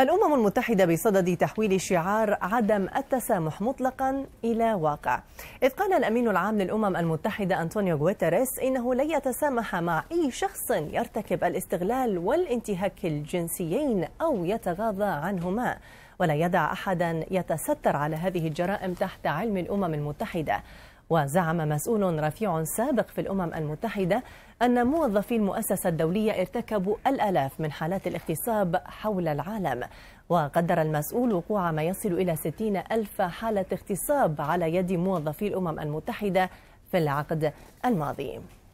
الأمم المتحدة بصدد تحويل شعار عدم التسامح مطلقا إلى واقع إذ قال الأمين العام للأمم المتحدة أنطونيو غويتاريس إنه لن يتسامح مع أي شخص يرتكب الاستغلال والانتهاك الجنسيين أو يتغاضى عنهما ولا يدع أحدا يتستر على هذه الجرائم تحت علم الأمم المتحدة وزعم مسؤول رفيع سابق في الأمم المتحدة أن موظفي المؤسسة الدولية ارتكبوا الآلاف من حالات الاغتصاب حول العالم وقدر المسؤول وقوع ما يصل إلى 60 ألف حالة اغتصاب على يد موظفي الأمم المتحدة في العقد الماضي